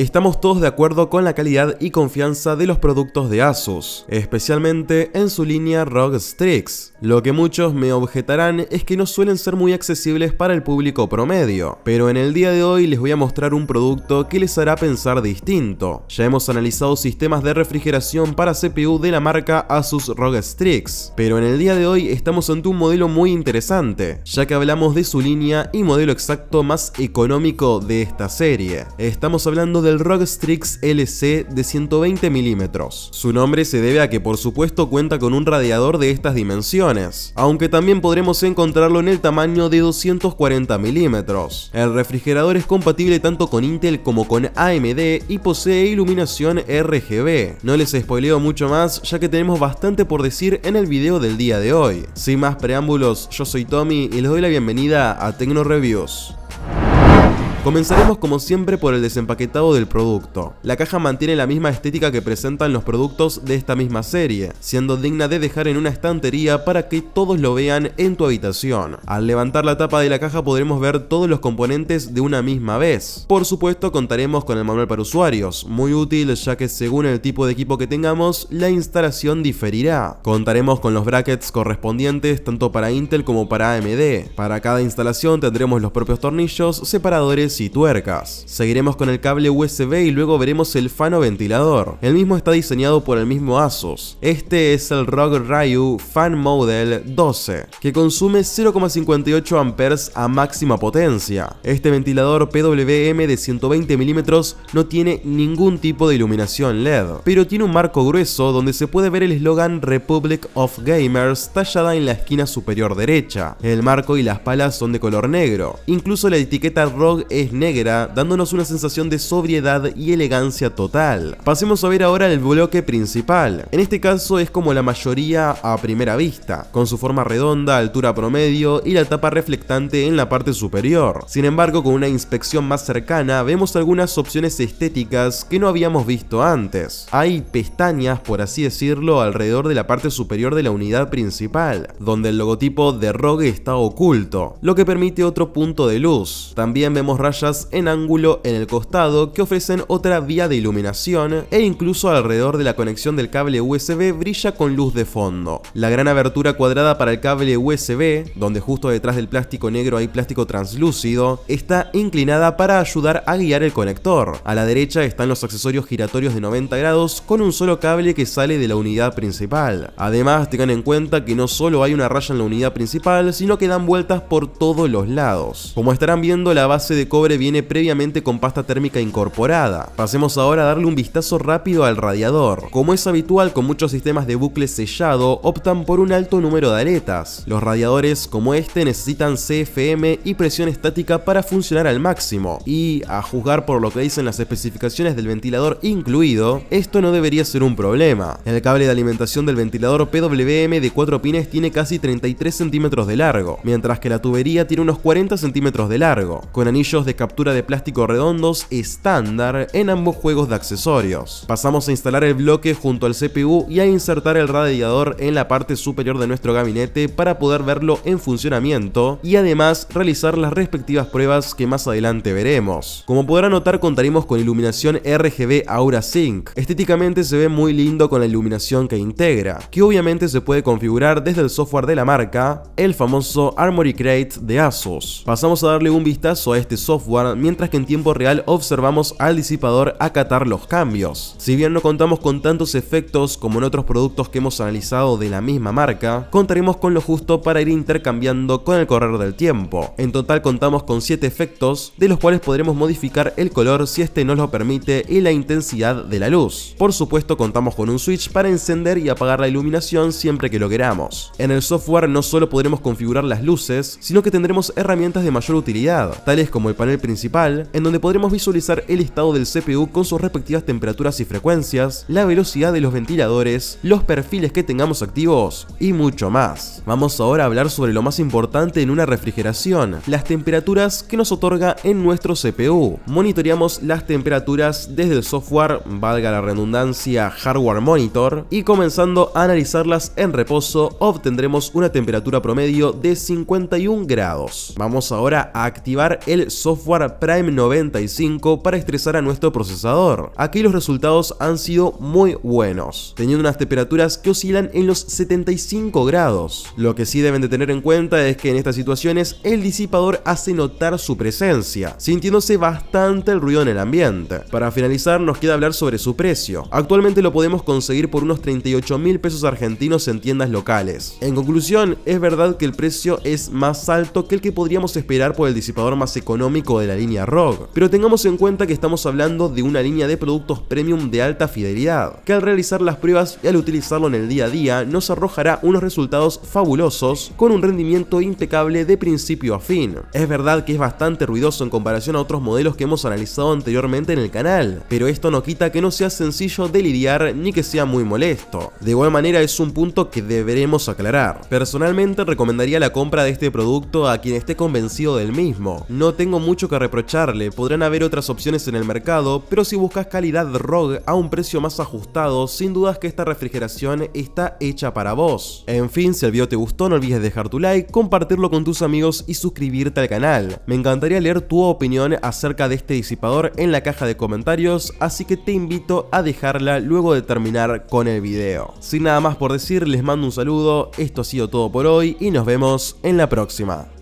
Estamos todos de acuerdo con la calidad y confianza de los productos de Asus, especialmente en su línea ROG Strix. Lo que muchos me objetarán es que no suelen ser muy accesibles para el público promedio, pero en el día de hoy les voy a mostrar un producto que les hará pensar distinto. Ya hemos analizado sistemas de refrigeración para CPU de la marca Asus ROG Strix, pero en el día de hoy estamos ante un modelo muy interesante, ya que hablamos de su línea y modelo exacto más económico de esta serie. Estamos hablando de el LC de 120 mm. Su nombre se debe a que por supuesto cuenta con un radiador de estas dimensiones, aunque también podremos encontrarlo en el tamaño de 240 mm. El refrigerador es compatible tanto con Intel como con AMD y posee iluminación RGB. No les spoileo mucho más ya que tenemos bastante por decir en el video del día de hoy. Sin más preámbulos, yo soy Tommy y les doy la bienvenida a Tecno Reviews. Comenzaremos como siempre por el desempaquetado del producto. La caja mantiene la misma estética que presentan los productos de esta misma serie, siendo digna de dejar en una estantería para que todos lo vean en tu habitación. Al levantar la tapa de la caja podremos ver todos los componentes de una misma vez. Por supuesto contaremos con el manual para usuarios, muy útil ya que según el tipo de equipo que tengamos, la instalación diferirá. Contaremos con los brackets correspondientes tanto para Intel como para AMD. Para cada instalación tendremos los propios tornillos, separadores y tuercas. Seguiremos con el cable USB y luego veremos el fano ventilador. El mismo está diseñado por el mismo Asus. Este es el ROG Ryu Fan Model 12, que consume 0,58 amperes a máxima potencia. Este ventilador PWM de 120 mm no tiene ningún tipo de iluminación LED, pero tiene un marco grueso donde se puede ver el eslogan Republic of Gamers tallada en la esquina superior derecha. El marco y las palas son de color negro. Incluso la etiqueta ROG es negra, dándonos una sensación de sobriedad y elegancia total. Pasemos a ver ahora el bloque principal. En este caso es como la mayoría a primera vista, con su forma redonda, altura promedio y la tapa reflectante en la parte superior. Sin embargo, con una inspección más cercana vemos algunas opciones estéticas que no habíamos visto antes. Hay pestañas, por así decirlo, alrededor de la parte superior de la unidad principal, donde el logotipo de Rogue está oculto, lo que permite otro punto de luz. También vemos en ángulo en el costado que ofrecen otra vía de iluminación e incluso alrededor de la conexión del cable USB brilla con luz de fondo. La gran abertura cuadrada para el cable USB, donde justo detrás del plástico negro hay plástico translúcido, está inclinada para ayudar a guiar el conector. A la derecha están los accesorios giratorios de 90 grados con un solo cable que sale de la unidad principal. Además tengan en cuenta que no solo hay una raya en la unidad principal, sino que dan vueltas por todos los lados. Como estarán viendo la base de cobre viene previamente con pasta térmica incorporada. Pasemos ahora a darle un vistazo rápido al radiador. Como es habitual con muchos sistemas de bucle sellado, optan por un alto número de aletas. Los radiadores como este necesitan CFM y presión estática para funcionar al máximo. Y, a juzgar por lo que dicen las especificaciones del ventilador incluido, esto no debería ser un problema. El cable de alimentación del ventilador PWM de 4 pines tiene casi 33 centímetros de largo, mientras que la tubería tiene unos 40 centímetros de largo, con anillos de captura de plástico redondos estándar en ambos juegos de accesorios. Pasamos a instalar el bloque junto al CPU y a insertar el radiador en la parte superior de nuestro gabinete para poder verlo en funcionamiento y además realizar las respectivas pruebas que más adelante veremos. Como podrán notar contaremos con iluminación RGB Aura Sync. Estéticamente se ve muy lindo con la iluminación que integra, que obviamente se puede configurar desde el software de la marca, el famoso Armory Crate de Asus. Pasamos a darle un vistazo a este software mientras que en tiempo real observamos al disipador acatar los cambios. Si bien no contamos con tantos efectos como en otros productos que hemos analizado de la misma marca, contaremos con lo justo para ir intercambiando con el correr del tiempo. En total contamos con 7 efectos, de los cuales podremos modificar el color si este nos lo permite y la intensidad de la luz. Por supuesto contamos con un switch para encender y apagar la iluminación siempre que lo queramos. En el software no solo podremos configurar las luces, sino que tendremos herramientas de mayor utilidad, tales como el panel principal, en donde podremos visualizar el estado del CPU con sus respectivas temperaturas y frecuencias, la velocidad de los ventiladores, los perfiles que tengamos activos y mucho más. Vamos ahora a hablar sobre lo más importante en una refrigeración, las temperaturas que nos otorga en nuestro CPU. Monitoreamos las temperaturas desde el software, valga la redundancia, hardware monitor, y comenzando a analizarlas en reposo obtendremos una temperatura promedio de 51 grados. Vamos ahora a activar el software software Prime 95 para estresar a nuestro procesador. Aquí los resultados han sido muy buenos, teniendo unas temperaturas que oscilan en los 75 grados. Lo que sí deben de tener en cuenta es que en estas situaciones el disipador hace notar su presencia, sintiéndose bastante el ruido en el ambiente. Para finalizar nos queda hablar sobre su precio. Actualmente lo podemos conseguir por unos 38 mil pesos argentinos en tiendas locales. En conclusión, es verdad que el precio es más alto que el que podríamos esperar por el disipador más económico de la línea ROG. Pero tengamos en cuenta que estamos hablando de una línea de productos premium de alta fidelidad, que al realizar las pruebas y al utilizarlo en el día a día nos arrojará unos resultados fabulosos con un rendimiento impecable de principio a fin. Es verdad que es bastante ruidoso en comparación a otros modelos que hemos analizado anteriormente en el canal, pero esto no quita que no sea sencillo de lidiar ni que sea muy molesto. De igual manera es un punto que deberemos aclarar. Personalmente recomendaría la compra de este producto a quien esté convencido del mismo. No tengo muy mucho que reprocharle, podrán haber otras opciones en el mercado, pero si buscas calidad ROG a un precio más ajustado, sin dudas que esta refrigeración está hecha para vos. En fin, si el video te gustó no olvides dejar tu like, compartirlo con tus amigos y suscribirte al canal. Me encantaría leer tu opinión acerca de este disipador en la caja de comentarios, así que te invito a dejarla luego de terminar con el video. Sin nada más por decir, les mando un saludo, esto ha sido todo por hoy y nos vemos en la próxima.